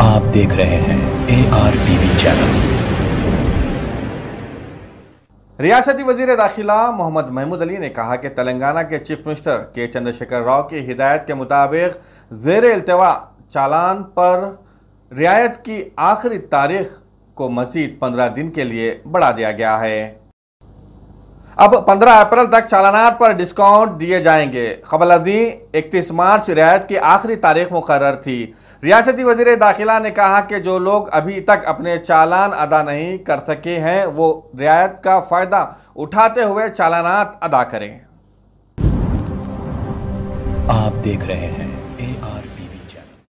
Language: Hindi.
आप देख रहे हैं ए आर टीवी चैनल रियासती वजीर दाखिला मोहम्मद महमूद अली ने कहा कि तेलंगाना के चीफ मिनिस्टर के चंद्रशेखर राव की हिदायत के मुताबिक जेर अल्तवा चालान पर रियायत की आखिरी तारीख को मजीद पंद्रह दिन के लिए बढ़ा दिया गया है अब 15 अप्रैल तक चालानार पर डिस्काउंट दिए जाएंगे खबर अजी इकतीस मार्च रियायत की आखिरी तारीख मुकर थी रियासती वजीर दाखिला ने कहा कि जो लोग अभी तक अपने चालान अदा नहीं कर सके हैं वो रियायत का फ़ायदा उठाते हुए चालानात अदा करें आप देख रहे हैं